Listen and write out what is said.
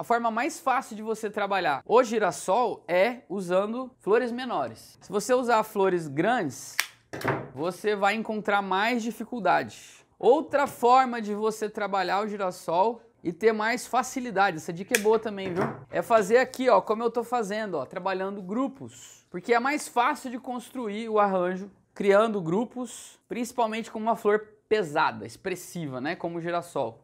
a forma mais fácil de você trabalhar o girassol é usando flores menores. Se você usar flores grandes, você vai encontrar mais dificuldade. Outra forma de você trabalhar o girassol e ter mais facilidade, essa dica é boa também, viu? É fazer aqui, ó, como eu tô fazendo, ó, trabalhando grupos, porque é mais fácil de construir o arranjo criando grupos, principalmente com uma flor pesada, expressiva, né, como o girassol.